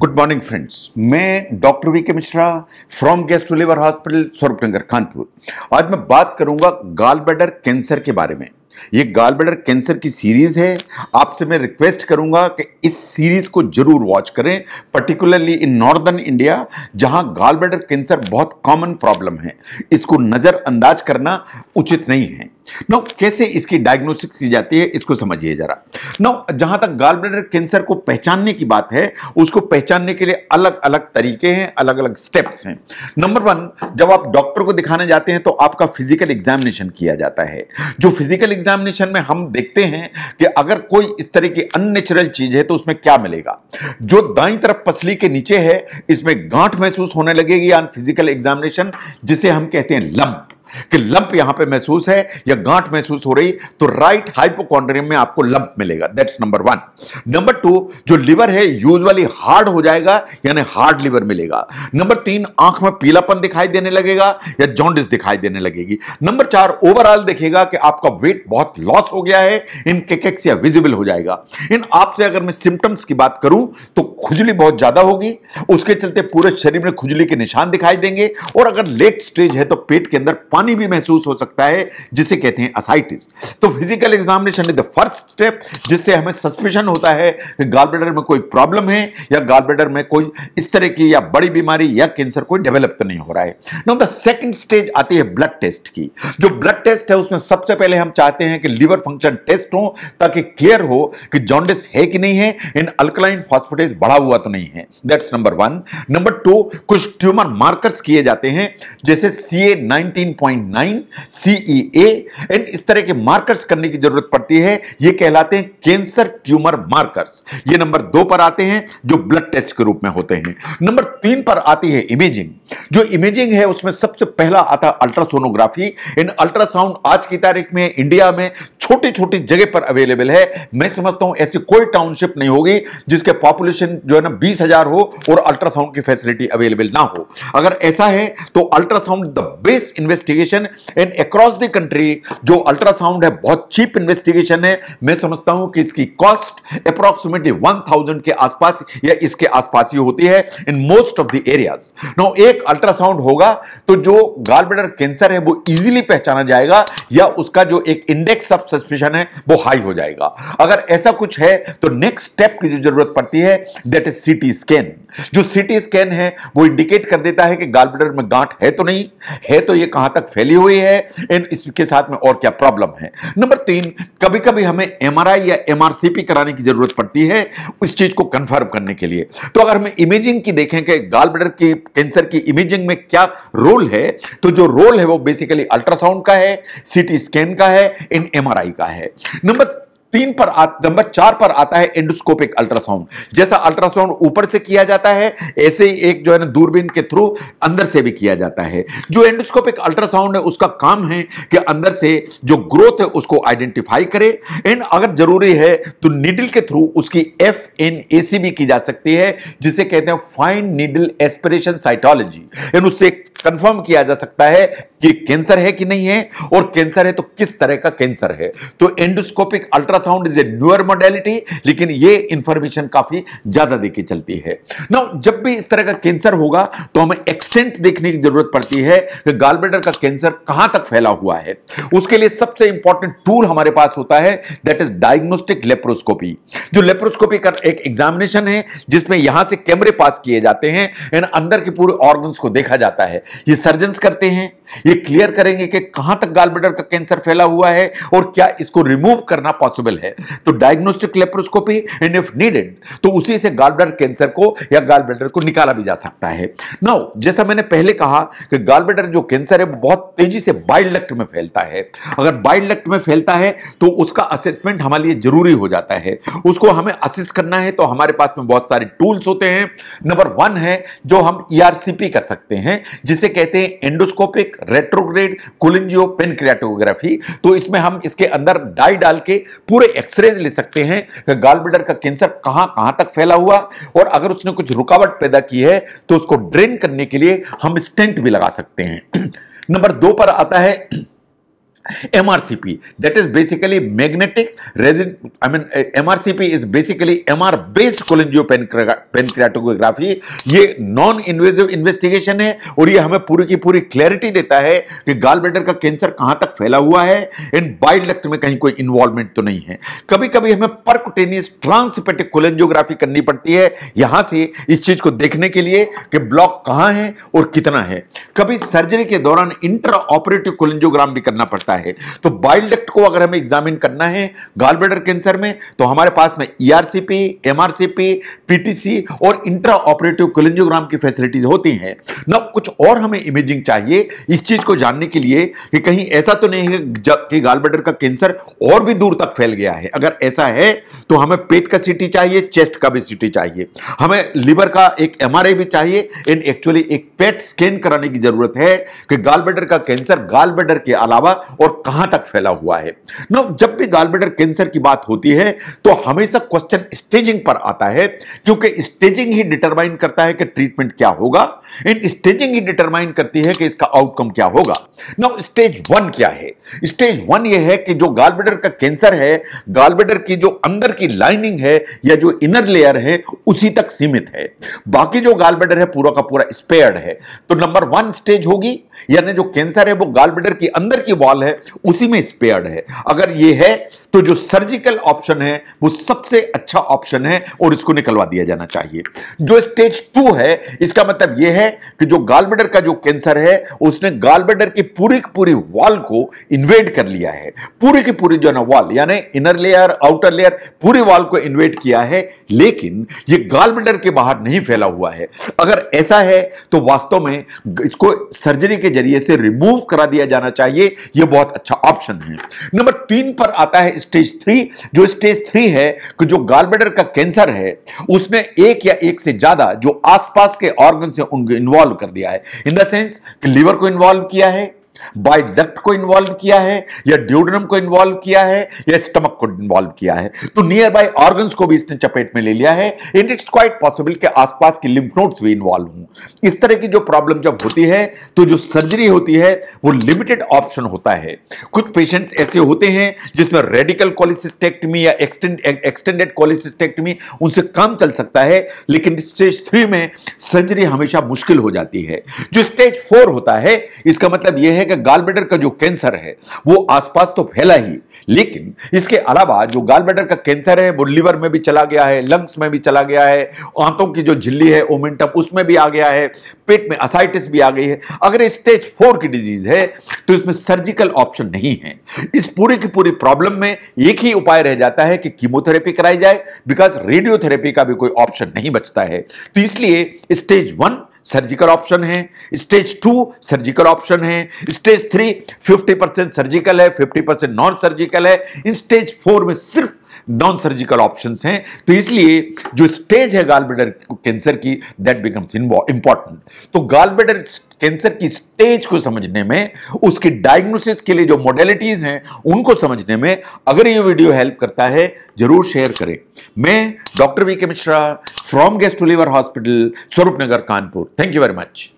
Good morning friends मैं doctor V K Mishra from gastro liver hospital Swaroop Nagar Kanpur आज मैं बात करूंगा गाल ब्लैडर कैंसर के बारे में ये गाल बेडर कैंसर की सीरीज़ है आपसे मैं रिक्वेस्ट करूंगा कि इस सीरीज़ को ज़रूर वॉच करें पर्टिकुलरली इन नॉर्दर्न इंडिया जहां गाल बेडर कैंसर बहुत कॉमन प्रॉब्लम है इसको नज़रअंदाज करना उचित नहीं है नौ कैसे इसकी डायग्नोसिस की जाती है इसको समझिए जरा नौ जहां तक गाल ब्लडर कैंसर को पहचानने की बात है उसको पहचानने के लिए अलग अलग तरीके हैं अलग अलग स्टेप्स हैं नंबर वन जब आप डॉक्टर को दिखाने जाते हैं तो आपका फिजिकल एग्जामिनेशन किया जाता है जो फिजिकल एग्जाम एग्जामिनेशन में हम देखते हैं कि अगर कोई इस तरह की अननेचुरल चीज है तो उसमें क्या मिलेगा जो दाई तरफ पसली के नीचे है इसमें गांठ महसूस होने लगेगी ऑन फिजिकल एग्जामिनेशन जिसे हम कहते हैं लंप कि लंप यहां पे महसूस है या गांठ महसूस हो रही तो राइट हाइपोकॉन्ड्रियम में आपको लंप मिलेगा that's number one number two जो लिवर है यूजुअली हार्ड हो जाएगा यानी हार्ड लिवर मिलेगा नंबर तीन आंख में पीलापन दिखाई देने लगेगा या जॉन्डिस दिखाई देने लगेगी नंबर चार ओवरऑल देखेगा कि आपका वेट बहुत लॉस हो गया है इन केकेक्सिया विजिबल हो जाएगा इन आपसे अगर मैं सिम्टम्स की बात करूं तो खुजली बहुत ज्यादा होगी उसके चलते पूरे शरीर में खुजली के निशान दिखाई देंगे और अगर लेट स्टेज है तो पेट के अंदर पानी भी महसूस हो सकता है जिसे कहते हैं असाइटिस तो physical examination is the first step जिससे हमें सस्पेशन होता है कि गालब्लेडर में कोई प्रॉब्लम है या गालब्लेडर में कोई इस तरह की या बड़ी बीमारी या कैंसर कोई डेवलप तो नहीं हो रहा है नो द सेकेंड स्टेज आती है ब्लड टेस्ट की जो ब्लड टेस्ट है उसमें सबसे पहले हम चाहते हैं कि लिवर फंक्शन टेस्ट हो ताकि क्लियर हो कि जॉन्डिस है कि नहीं है इन अल्कलाइन फॉस्फोटेज बढ़ा हुआ तो नहीं है that's number one number two कुछ ट्यूमर मार्कर्स किए जाते हैं जैसे C A nineteen CEA CEA and इस तरह के मार्कर्स करने की जरूरत पड़ती है ये कहलाते हैं कैंसर ट्यूमर मार्कर्स ये नंबर दो पर आते हैं जो ब्लड टेस्ट के रूप में होते हैं नंबर तीन पर आती है इमेजिंग जो इमेजिंग है उसमें सबसे पहला आता है अल्ट्रासोनोग्राफी एंड अल्ट्रासाउंड आज की तारीख में इंडिया में छोटी छोटी जगह पर अवेलेबल है मैं समझता हूं ऐसी कोई टाउनशिप नहीं होगी जिसके पॉपुलेशन जो है ना बीस हजार हो और अल्ट्रासाउंड की फैसिलिटी अवेलेबल ना हो अगर ऐसा है तो ultrasound the best investigation investigation and across the country जो अल्ट्रासाउंड है बहुत चीप इन्वेस्टिगेशन है मैं समझता हूं कि इसकी कॉस्ट अप्रोक्सीमेटली वन थाउजेंड के आसपास या इसके आसपास ही होती है in most of the areas now एक अल्ट्रासाउंड होगा तो जो गाल ब्लडर कैंसर है वो इजिली पहचाना जाएगा या उसका जो एक इंडेक्स ऑफ सस्पेशन है वो हाई हो जाएगा अगर ऐसा कुछ है तो नेक्स्ट स्टेप की जो जरूरत पड़ती है दैट इज सीटी स्कैन जो सिटी स्कैन है वो इंडिकेट कर देता है कि गाल ब्लडर में गांठ है तो नहीं है तो ये कहां तक फैली हुई है एंड इसके साथ में और क्या प्रॉब्लम है नंबर तीन कभी कभी हमें एम या एम कराने की जरूरत पड़ती है उस चीज को कंफर्म करने के लिए तो अगर हम इमेजिंग की देखें कि गाल ब्लडर की कैंसर की इमेजिंग में क्या रोल है तो जो रोल है वो बेसिकली अल्ट्रासाउंड का है सिटी स्कैन का है इन एमआरआई का है नंबर तीन पर नंबर चार पर आता है एंडोस्कोपिक अल्ट्रासाउंड जैसा अल्ट्रासाउंड ऊपर से किया जाता है ऐसे ही एक जो है ना दूरबीन के थ्रू अंदर से भी किया जाता है जो एंडोस्कोपिक अल्ट्रासाउंड है उसका काम है कि अंदर से जो ग्रोथ है उसको आइडेंटिफाई करे एंड अगर जरूरी है तो नीडल के थ्रू उसकी एफ एन ए सी भी की जा सकती है जिसे कहते हैं fine needle aspiration cytology and उससे कंफर्म किया जा सकता है कि कैंसर है कि नहीं है और कैंसर है तो किस तरह का कैंसर है तो endoscopic ultrasound is a newer modality लेकिन ये इंफॉर्मेशन काफी ज्यादा देखी चलती है नाउ जब भी इस तरह का कैंसर होगा तो हमें एक्सटेंट देखने की जरूरत पड़ती है कि गालब्लेडर का कैंसर कहां तक फैला हुआ है उसके लिए सबसे इंपॉर्टेंट टूल हमारे पास होता है दैट इज डायग्नोस्टिक लेप्रोस्कोपी जो लेप्रोस्कोपी का एक एग्जामिनेशन है जिसमें यहां से कैमरे पास किए जाते हैं एंड अंदर के पूरे ऑर्गन को देखा जाता है ये सर्जन करते हैं ये क्लियर करेंगे कि कहां तक गाल ब्लडर का कैंसर फैला हुआ है और क्या इसको रिमूव करना पॉसिबल है तो diagnostic laparoscopy and if needed तो उसी से गाल ब्लडर कैंसर को या गाल ब्लडर को निकाला भी जा सकता है नाउ जैसा मैंने पहले कहा कि गाल ब्लडर जो कैंसर है वो बहुत तेजी से बाइल डक्ट में फैलता है अगर बाइल डक्ट में फैलता है तो उसका असेसमेंट हमारे लिए जरूरी हो जाता है उसको हमें असिस्ट करना है तो हमारे पास में बहुत सारे टूल्स होते हैं नंबर वन है जो हम ईआरसीपी e कर सकते हैं जिसे कहते हैं एंडोस्कोपिक रेट्रोग्रेड कोलिंजियो पेनक्रियाटोग्राफी तो इसमें हम इसके अंदर डाई डाल के पूरे एक्सरेज ले सकते हैं गाल ब्लडर का कैंसर कहां कहां तक फैला हुआ और अगर उसने कुछ रुकावट पैदा की है तो उसको ड्रेन करने के लिए हम स्टेंट भी लगा सकते हैं नंबर दो पर आता है MRCP. That is basically magnetic resin. I mean, MRCP is basically MR based cholangioppancreatography. ये non-invasive investigation है और ये हमें पूरी की पूरी clarity देता है कि गाल ब्लेडर का cancer कहाँ तक फैला हुआ है bile duct में कहीं कोई involvement तो नहीं है कभी कभी हमें percutaneous transhepatic cholangiography करनी पड़ती है यहाँ से इस चीज को देखने के लिए कि block कहाँ है और कितना है कभी surgery के दौरान intraoperative cholangiogram भी करना पड़ता है होता है तो बाइल डक्ट को अगर हमें एग्जामिन करना है गाल कैंसर में तो हमारे पास में ईआरसीपी एमआरसीपी पीटीसी और इंट्रा ऑपरेटिव कोलेंजियोग्राम की फैसिलिटीज होती हैं ना कुछ और हमें इमेजिंग चाहिए इस चीज को जानने के लिए कि कहीं ऐसा तो नहीं है कि गाल का कैंसर और भी दूर तक फैल गया है अगर ऐसा है तो हमें पेट का सीटी चाहिए चेस्ट का भी सीटी चाहिए हमें लिवर का एक एमआरआई भी चाहिए एंड एक्चुअली एक पेट स्कैन कराने की जरूरत है कि गाल का कैंसर गाल के अलावा और कहां तक फैला हुआ है ना जब भी गालब्लेडर कैंसर की बात होती है तो हमेशा क्वेश्चन स्टेजिंग पर आता है क्योंकि स्टेजिंग ही डिटरमाइन करता है कि ट्रीटमेंट क्या होगा इन स्टेजिंग ही डिटरमाइन करती है कि इसका आउटकम क्या होगा ना स्टेज वन क्या है स्टेज वन यह है कि जो गालब्लेडर का कैंसर है गालब्लेडर की जो अंदर की लाइनिंग है या जो इनर लेयर है उसी तक सीमित है बाकी जो गालब्लेडर है पूरा का पूरा स्पेयर्ड है तो नंबर वन स्टेज होगी यानी जो कैंसर है वो गाल ब्लडर के अंदर की वॉल है उसी में स्पेयर्ड है अगर ये है तो जो सर्जिकल ऑप्शन है वो सबसे अच्छा ऑप्शन है और इसको निकलवा दिया जाना चाहिए जो स्टेज टू है इसका मतलब ये है कि जो गाल ब्लडर का जो कैंसर है उसने गाल ब्लडर की पूरी की पूरी वॉल को इन्वेड कर लिया है पूरी की पूरी जो है ना वॉल यानी इनर लेयर आउटर लेयर पूरी वॉल को इन्वेड किया है लेकिन ये गाल ब्लडर के बाहर नहीं फैला हुआ है अगर ऐसा है तो वास्तव में इसको सर्जरी के के जरिए से रिमूव करा दिया जाना चाहिए यह बहुत अच्छा ऑप्शन है नंबर तीन पर आता है स्टेज थ्री जो स्टेज थ्री है कि जो गालबेडर का कैंसर है उसमें एक या एक से ज्यादा जो आसपास के ऑर्गन से उनको इन्वॉल्व कर दिया है इन द सेंस लीवर को इन्वॉल्व किया है बाय डक्ट को इन्वॉल्व किया है या ड्यूडनम को इन्वॉल्व किया है या स्टमक को इन्वॉल्व किया है तो नियर बाय ऑर्गन्स को भी इसने चपेट में ले लिया है एंड इट्स क्वाइट पॉसिबल के आसपास की लिम्फ नोड्स भी इन्वॉल्व हों इस तरह की जो प्रॉब्लम जब होती है तो जो सर्जरी होती है वो लिमिटेड ऑप्शन होता है कुछ पेशेंट्स ऐसे होते हैं जिसमें रेडिकल कॉलिसिस्टेक्टमी या एक्सटेंडेड कॉलिसिस्टेक्टमी उनसे काम चल सकता है लेकिन स्टेज थ्री में सर्जरी हमेशा मुश्किल हो जाती है जो स्टेज फोर होता है इसका मतलब यह है कि गाल का जो कैंसर है वो आसपास तो फैला ही लेकिन इसके अलावा जो गाल का कैंसर है वो लिवर में भी चला गया है लंग्स में भी चला गया है आंतों की जो झिल्ली है ओमेंटम उसमें भी आ गया है पेट में असाइटिस भी आ गई है अगर स्टेज फोर की डिजीज है तो इसमें सर्जिकल ऑप्शन नहीं है इस पूरी की पूरी प्रॉब्लम में एक ही उपाय रह जाता है कि कीमोथेरेपी कराई जाए बिकॉज रेडियोथेरेपी का भी कोई ऑप्शन नहीं बचता है तो इसलिए स्टेज वन सर्जिकल ऑप्शन है स्टेज टू सर्जिकल ऑप्शन है stage three fifty percent surgical है फिफ्टी परसेंट नॉन सर्जिकल है स्टेज फोर में सिर्फ नॉन सर्जिकल ऑप्शन हैं तो इसलिए जो स्टेज है गाल बेडर कैंसर की दैट बिकम्स इंपॉर्टेंट तो गाल बेडर कैंसर की स्टेज को समझने में उसकी डायग्नोसिस के लिए जो मॉडलिटीज हैं उनको समझने में अगर ये वीडियो हेल्प करता है जरूर शेयर करें मैं doctor V K Mishra from gastro liver hospital Swaroop Nagar Kanpur thank you very much